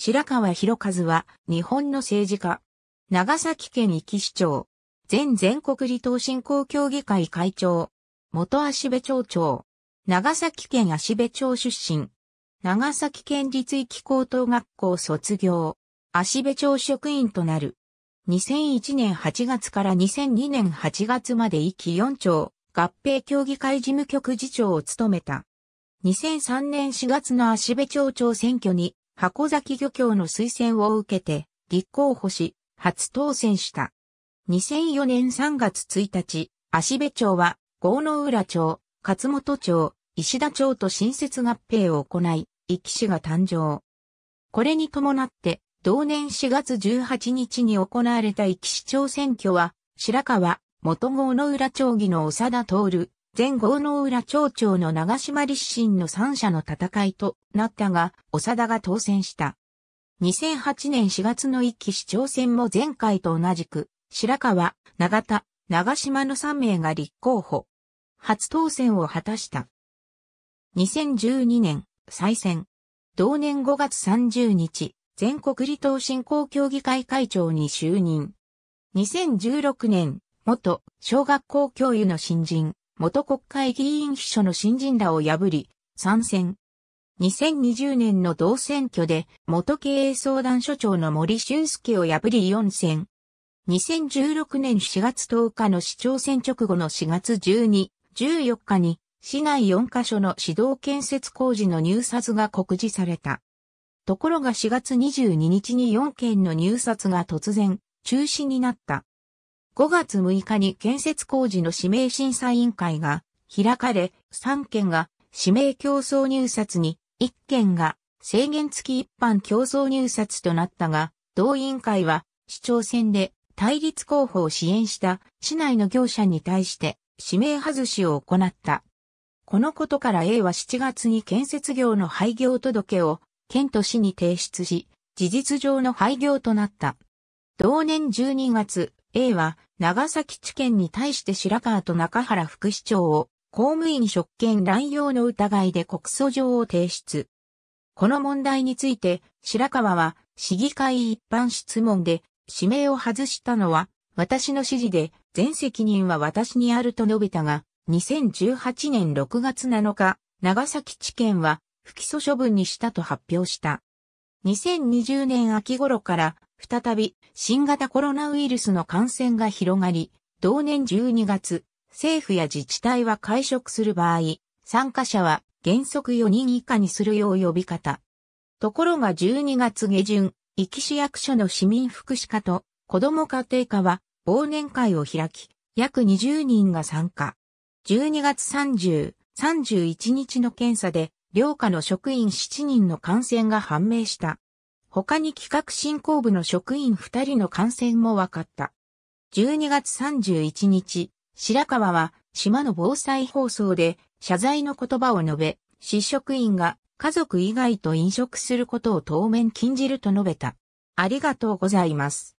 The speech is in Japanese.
白川博一は、日本の政治家。長崎県壱岐市長。前全国離島振興協議会会長。元足部町長。長崎県足部町出身。長崎県立壱高等学校卒業。足部町職員となる。2001年8月から2002年8月まで壱岐4町合併協議会事務局次長を務めた。2003年4月の足部町長選挙に箱崎漁協の推薦を受けて、立候補し、初当選した。2004年3月1日、足部町は、郷野浦町、勝本町、石田町と新設合併を行い、壱岐市が誕生。これに伴って、同年4月18日に行われた壱岐市長選挙は、白川、元郷野浦町議の長田徹、前豪の浦町長の長島立身の三者の戦いとなったが、長田が当選した。2008年4月の一期市長選も前回と同じく、白川、長田、長島の3名が立候補。初当選を果たした。2012年、再選。同年5月30日、全国離島振興協議会会長に就任。2016年、元小学校教諭の新人、元国会議員秘書の新人らを破り、参戦。2020年の同選挙で元経営相談所長の森俊介を破り4選。2016年4月10日の市長選直後の4月12、14日に市内4カ所の市道建設工事の入札が告示された。ところが4月22日に4件の入札が突然中止になった。5月6日に建設工事の指名審査委員会が開かれ、3件が指名競争入札に、1件が制限付き一般競争入札となったが、同委員会は市長選で対立候補を支援した市内の業者に対して指名外しを行った。このことから A は7月に建設業の廃業届を県と市に提出し、事実上の廃業となった。同年12月、A は長崎地検に対して白川と中原副市長を公務員職権乱用の疑いで告訴状を提出。この問題について白川は市議会一般質問で指名を外したのは私の指示で全責任は私にあると述べたが2018年6月7日長崎地検は不起訴処分にしたと発表した。2020年秋頃から再び新型コロナウイルスの感染が広がり、同年12月、政府や自治体は会食する場合、参加者は原則4人以下にするよう呼び方。ところが12月下旬、壱岐市役所の市民福祉課と子ども家庭課は忘年会を開き、約20人が参加。12月30、31日の検査で、両課の職員7人の感染が判明した。他に企画振興部の職員2人の感染も分かった。12月31日、白川は島の防災放送で謝罪の言葉を述べ、市職員が家族以外と飲食することを当面禁じると述べた。ありがとうございます。